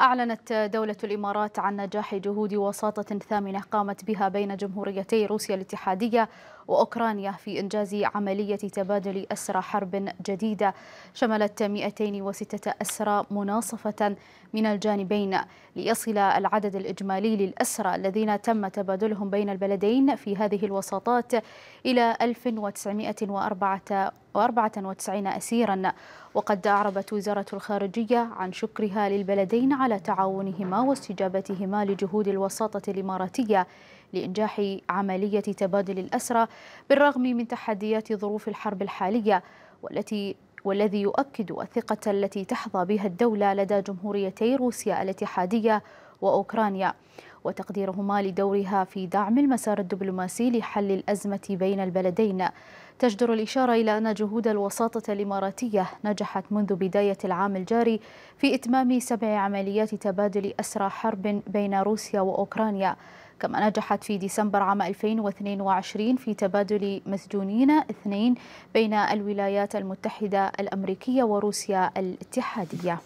أعلنت دولة الإمارات عن نجاح جهود وساطة ثامنة قامت بها بين جمهوريتي روسيا الاتحادية وأوكرانيا في إنجاز عملية تبادل أسرى حرب جديدة شملت 206 أسرى مناصفة من الجانبين ليصل العدد الإجمالي للأسرى الذين تم تبادلهم بين البلدين في هذه الوساطات إلى 1904 94 أسيرا وقد أعربت وزارة الخارجية عن شكرها للبلدين على تعاونهما واستجابتهما لجهود الوساطة الإماراتية لإنجاح عملية تبادل الأسرى بالرغم من تحديات ظروف الحرب الحالية والتي والذي يؤكد الثقة التي تحظى بها الدولة لدى جمهوريتي روسيا الاتحادية وأوكرانيا وتقديرهما لدورها في دعم المسار الدبلوماسي لحل الأزمة بين البلدين تجدر الإشارة إلى أن جهود الوساطة الإماراتية نجحت منذ بداية العام الجاري في إتمام سبع عمليات تبادل أسرى حرب بين روسيا وأوكرانيا كما نجحت في ديسمبر عام 2022 في تبادل مسجونين اثنين بين الولايات المتحدة الأمريكية وروسيا الاتحادية